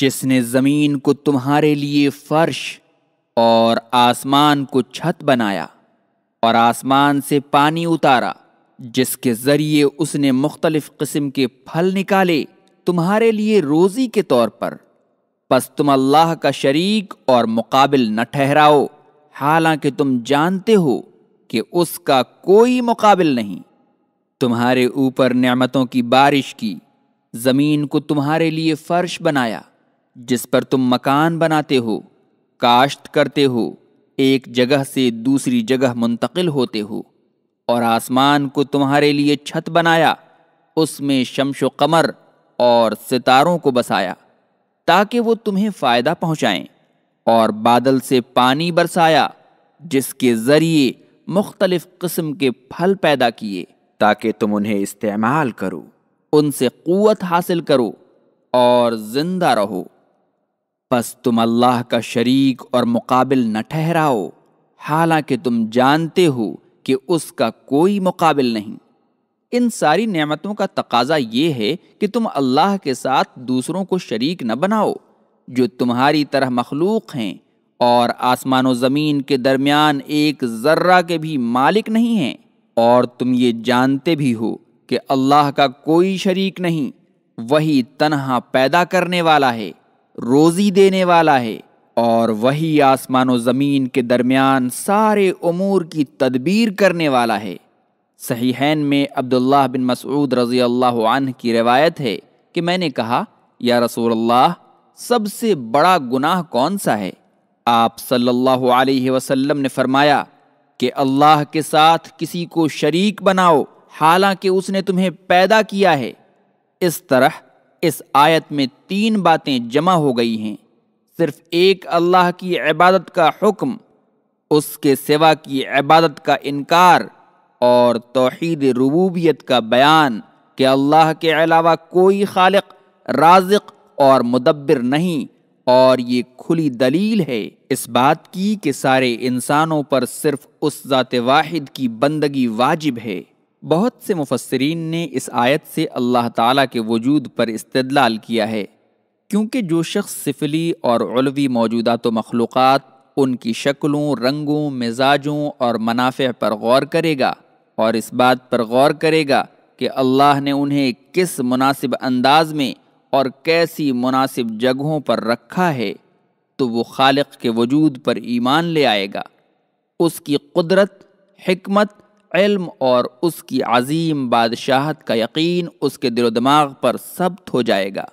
جس نے زمین کو تمہارے لیے فرش اور آسمان کو چھت بنایا اور آسمان سے پانی اتارا جس کے ذریعے اس نے مختلف قسم کے پھل نکالے تمہارے لیے روزی کے طور پر پس تم اللہ کا شریک اور مقابل نہ ٹھہراؤ حالانکہ تم جانتے ہو کہ اس کا کوئی مقابل نہیں تمہارے اوپر نعمتوں کی بارش کی زمین کو تمہارے لیے فرش بنایا جس پر تم مکان بناتے ہو کاشت کرتے ہو ایک جگہ سے دوسری جگہ منتقل ہوتے ہو اور آسمان کو تمہارے لیے چھت بنایا اس میں شمش و قمر اور ستاروں کو بسایا تاکہ وہ تمہیں فائدہ پہنچائیں اور بادل سے پانی برسایا جس کے ذریعے مختلف قسم کے پھل پیدا کیے تاکہ تم انہیں استعمال کرو ان سے قوت حاصل کرو اور زندہ رہو بس تم اللہ کا شریک اور مقابل نہ ٹھہراؤ حالانکہ تم جانتے ہو کہ اس کا کوئی مقابل نہیں ان ساری نعمتوں کا تقاضا یہ ہے کہ تم اللہ کے ساتھ دوسروں کو شریک نہ بناؤ جو تمہاری طرح مخلوق ہیں اور آسمان و زمین کے درمیان ایک ذرہ کے بھی مالک نہیں ہیں اور تم یہ جانتے بھی ہو کہ اللہ کا کوئی شریک نہیں وہی تنہا پیدا کرنے والا ہے روزی دینے والا ہے اور وہی آسمان و زمین کے درمیان سارے امور کی تدبیر کرنے والا ہے صحیحین میں عبداللہ بن مسعود رضی اللہ عنہ کی روایت ہے کہ میں نے کہا یا رسول اللہ سب سے بڑا گناہ کون سا ہے آپ صلی اللہ علیہ وسلم نے فرمایا کہ اللہ کے ساتھ کسی کو شریک بناؤ حالانکہ اس نے تمہیں پیدا کیا ہے اس طرح اس آیت میں تین باتیں جمع ہو گئی ہیں صرف ایک اللہ کی عبادت کا حکم اس کے سوا کی عبادت کا انکار اور توحید ربوبیت کا بیان کہ اللہ کے علاوہ کوئی خالق رازق اور مدبر نہیں اور یہ کھلی دلیل ہے اس بات کی کہ سارے انسانوں پر صرف اس ذات واحد کی بندگی واجب ہے بہت سے مفسرین نے اس آیت سے اللہ تعالیٰ کے وجود پر استدلال کیا ہے کیونکہ جو شخص سفلی اور علوی موجودات و مخلوقات ان کی شکلوں رنگوں مزاجوں اور منافع پر غور کرے گا اور اس بات پر غور کرے گا کہ اللہ نے انہیں کس مناسب انداز میں اور کیسی مناسب جگہوں پر رکھا ہے تو وہ خالق کے وجود پر ایمان لے آئے گا اس کی قدرت حکمت علم اور اس کی عظیم بادشاہت کا یقین اس کے دل و دماغ پر ثبت ہو جائے گا